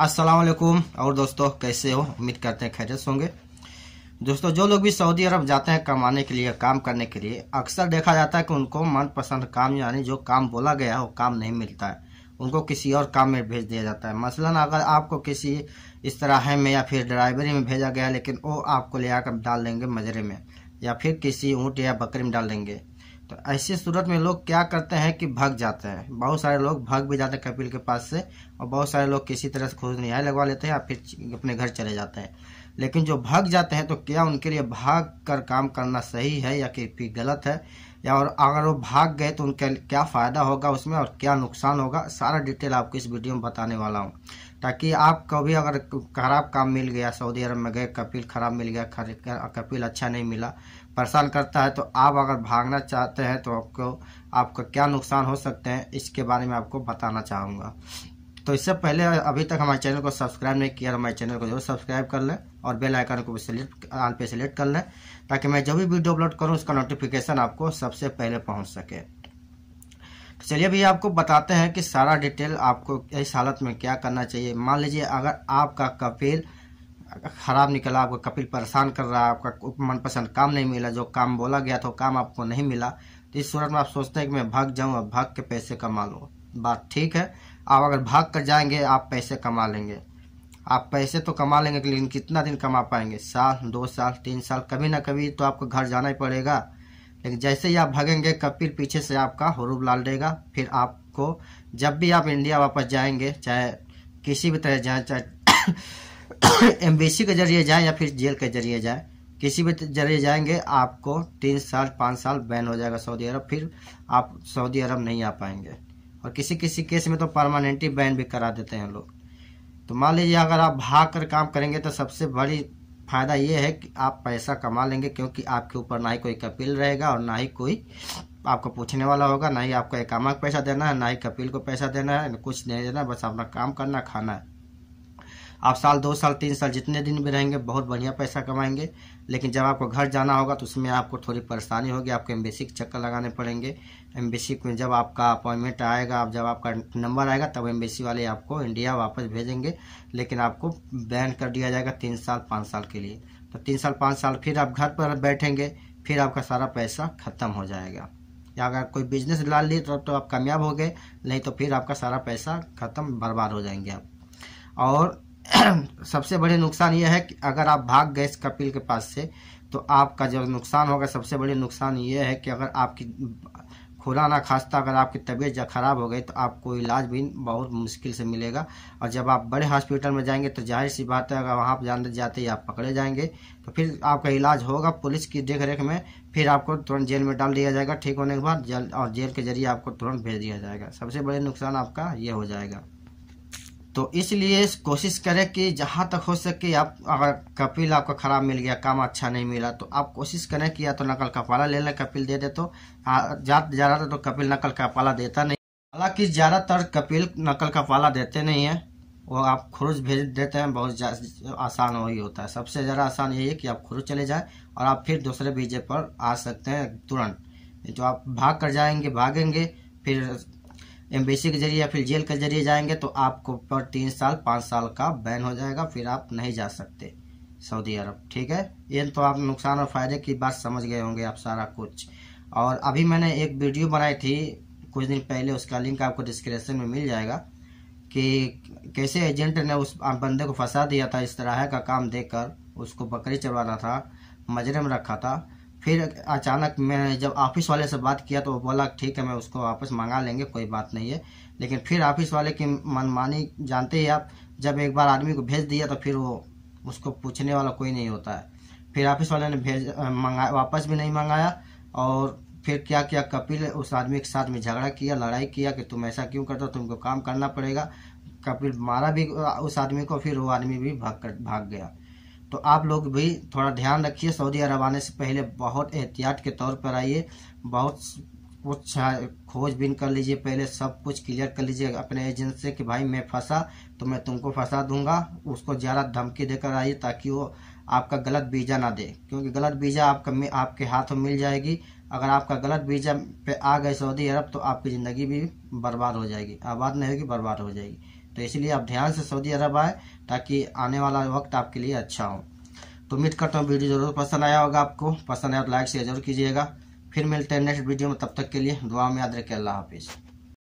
असलकुम और दोस्तों कैसे हो उम्मीद करते हैं खैरियत होंगे दोस्तों जो लोग भी सऊदी अरब जाते हैं कमाने के लिए काम करने के लिए अक्सर देखा जाता है कि उनको मनपसंद काम यानी जो काम बोला गया है वो काम नहीं मिलता है उनको किसी और काम में भेज दिया जाता है मसलन अगर आपको किसी इस तरह है में या फिर ड्राइवरी में भेजा गया लेकिन वो आपको ले आकर डाल देंगे मजरे में या फिर किसी ऊँट या बकरी में डाल देंगे तो ऐसी सूरत में लोग क्या करते हैं कि भाग जाते हैं बहुत सारे लोग भाग भी जाते हैं कपिल के पास से और बहुत सारे लोग किसी तरह से खुद न्याय लगवा लेते हैं या फिर अपने घर चले जाते हैं लेकिन जो भाग जाते हैं तो क्या उनके लिए भाग कर काम करना सही है या कि फिर गलत है या और अगर वो भाग गए तो उनका क्या फ़ायदा होगा उसमें और क्या नुकसान होगा सारा डिटेल आपको इस वीडियो में बताने वाला हूँ ताकि आप कभी अगर खराब काम मिल गया सऊदी अरब में गए कपिल खराब मिल गया खरीद कपिल अच्छा नहीं मिला परेशान करता है तो आप अगर भागना चाहते हैं तो आपको आपका क्या नुकसान हो सकते हैं इसके बारे में आपको बताना चाहूँगा तो इससे पहले अभी तक हमारे चैनल को सब्सक्राइब नहीं किया तो हमारे चैनल को जरूर सब्सक्राइब कर लें और बेल आइकन को भी सिलेक्ट आल पे सिलेक्ट कर लें ताकि मैं जब भी वीडियो अपलोड करूँ उसका नोटिफिकेशन आपको सबसे पहले पहुँच सके तो चलिए अभी आपको बताते हैं कि सारा डिटेल आपको इस हालत में क्या करना चाहिए मान लीजिए अगर आपका कपिल खराब निकला आपका कपिल परेशान कर रहा है आपका मनपसंद काम नहीं मिला जो काम बोला गया था काम आपको नहीं मिला तो इस सूरत में आप सोचते हैं कि मैं भाग जाऊँ और भाग के पैसे कमा लूँ बात ठीक है आप अगर भाग कर जाएंगे आप पैसे कमा लेंगे आप पैसे तो कमा लेंगे लेकिन कितना दिन कमा पाएंगे साल दो साल तीन साल कभी ना कभी तो आपको घर जाना ही पड़ेगा लेकिन जैसे ही आप भागेंगे कपिल पीछे से आपका हरूब लाल देगा फिर आपको जब भी आप इंडिया वापस जाएंगे चाहे किसी भी तरह जाए चाहे एम्बेसी के जरिए जाएँ या फिर जेल के जरिए जाए किसी भी जरिए जाएंगे आपको तीन साल पाँच साल बैन हो जाएगा सऊदी अरब फिर आप सऊदी अरब नहीं आ पाएंगे और किसी किसी केस में तो परमानेंटली बैन भी करा देते हैं लोग तो मान लीजिए अगर आप भाग कर काम करेंगे तो सबसे बड़ी फ़ायदा ये है कि आप पैसा कमा लेंगे क्योंकि आपके ऊपर ना ही कोई कपिल रहेगा और ना ही कोई आपको पूछने वाला होगा ना ही आपको एकामा को पैसा देना है ना ही कपिल को पैसा देना है कुछ नहीं देना बस अपना काम करना खाना है आप साल दो साल तीन साल जितने दिन भी रहेंगे बहुत बढ़िया पैसा कमाएंगे लेकिन जब आपको घर जाना होगा तो उसमें आपको थोड़ी परेशानी होगी आपको एम्बेसी के चक्कर लगाने पड़ेंगे एम्बेसी में जब आपका अपॉइंटमेंट आएगा आप जब आपका नंबर आएगा तब एम्बेसी वाले आपको इंडिया वापस भेजेंगे लेकिन आपको बैन कर दिया जाएगा तीन साल पाँच साल के लिए तो तीन साल पाँच साल फिर आप घर पर बैठेंगे फिर आपका सारा पैसा ख़त्म हो जाएगा या अगर कोई बिजनेस ला ली तो, तो आप कामयाब हो गए नहीं तो फिर आपका सारा पैसा ख़त्म बर्बाद हो जाएंगे आप और सबसे बड़े नुकसान यह है कि अगर आप भाग गए कपिल के पास से तो आपका जो नुकसान होगा सबसे बड़े नुकसान यह है कि अगर आपकी खुला ना खास्ता अगर आपकी तबीयत जब ख़राब हो गई तो आपको इलाज भी बहुत मुश्किल से मिलेगा और जब आप बड़े हॉस्पिटल में जाएंगे तो जाहिर सी बात है अगर वहाँ पर जाने जाते ही आप पकड़े जाएंगे तो फिर आपका इलाज होगा पुलिस की देख रेख में फिर आपको तुरंत जेल में डाल दिया जाएगा ठीक होने के बाद और जेल के जरिए आपको तुरंत भेज दिया जाएगा सबसे बड़े नुकसान आपका ये हो जाएगा तो इसलिए कोशिश करें कि जहाँ तक हो सके आप अगर कपिल आपका ख़राब मिल गया काम अच्छा नहीं मिला तो आप कोशिश करें कि या तो नकल का पाला ले लें कपिल दे दे तो ज़्यादातर तो कपिल नकल का पाला देता नहीं हालांकि ज़्यादातर कपिल नकल का पाला देते नहीं हैं वो आप खुरुज भेज देते हैं बहुत आसान वही होता है सबसे ज़्यादा आसान यही है कि आप खुरुज चले जाएँ और आप फिर दूसरे बीजे पर आ सकते हैं तुरंत जो आप भाग कर जाएंगे भागेंगे फिर एम्बेसी के जरिए या फिर जेल के जरिए जाएंगे तो आपको पर तीन साल पाँच साल का बैन हो जाएगा फिर आप नहीं जा सकते सऊदी अरब ठीक है ये तो आप नुकसान और फ़ायदे की बात समझ गए होंगे आप सारा कुछ और अभी मैंने एक वीडियो बनाई थी कुछ दिन पहले उसका लिंक आपको डिस्क्रिप्शन में मिल जाएगा कि कैसे एजेंट ने उस बंदे को फंसा दिया था इस तरह का काम देकर उसको बकरी चबाना था मजरे में रखा था फिर अचानक मैं जब ऑफिस वाले से बात किया तो वो बोला ठीक है मैं उसको वापस मंगा लेंगे कोई बात नहीं है लेकिन फिर ऑफिस वाले की मनमानी जानते ही आप जब एक बार आदमी को भेज दिया तो फिर वो उसको पूछने वाला कोई नहीं होता है फिर ऑफिस वाले ने भेज मंगा वापस भी नहीं मंगाया और फिर क्या किया कपिल उस आदमी के साथ में झगड़ा किया लड़ाई किया कि तुम ऐसा क्यों करते हो तुमको काम करना पड़ेगा कपिल मारा भी उस आदमी को फिर वो आदमी भी भाग कर भाग गया तो आप लोग भी थोड़ा ध्यान रखिए सऊदी अरब आने से पहले बहुत एहतियात के तौर पर आइए बहुत कुछ हाँ, खोजबीन कर लीजिए पहले सब कुछ क्लियर कर लीजिए अपने एजेंट से कि भाई मैं फंसा तो मैं तुमको फंसा दूंगा उसको ज़्यादा धमकी देकर आइए ताकि वो आपका गलत वीज़ा ना दे क्योंकि गलत वीज़ा आपका आपके हाथों मिल जाएगी अगर आपका गलत वीज़ा पे आ गए सऊदी अरब तो आपकी ज़िंदगी भी बर्बाद हो जाएगी आबाद नहीं होगी बर्बाद हो जाएगी तो इसलिए आप ध्यान से सऊदी अरब आए ताकि आने वाला वक्त आपके लिए अच्छा हो तो उम्मीद करता हूँ वीडियो जरूर पसंद आया होगा आपको पसंद आया तो लाइक शेयर जरूर कीजिएगा फिर मिलते हैं नेक्स्ट वीडियो में तब तक के लिए दुआ में याद रखें अल्लाह हाफिज़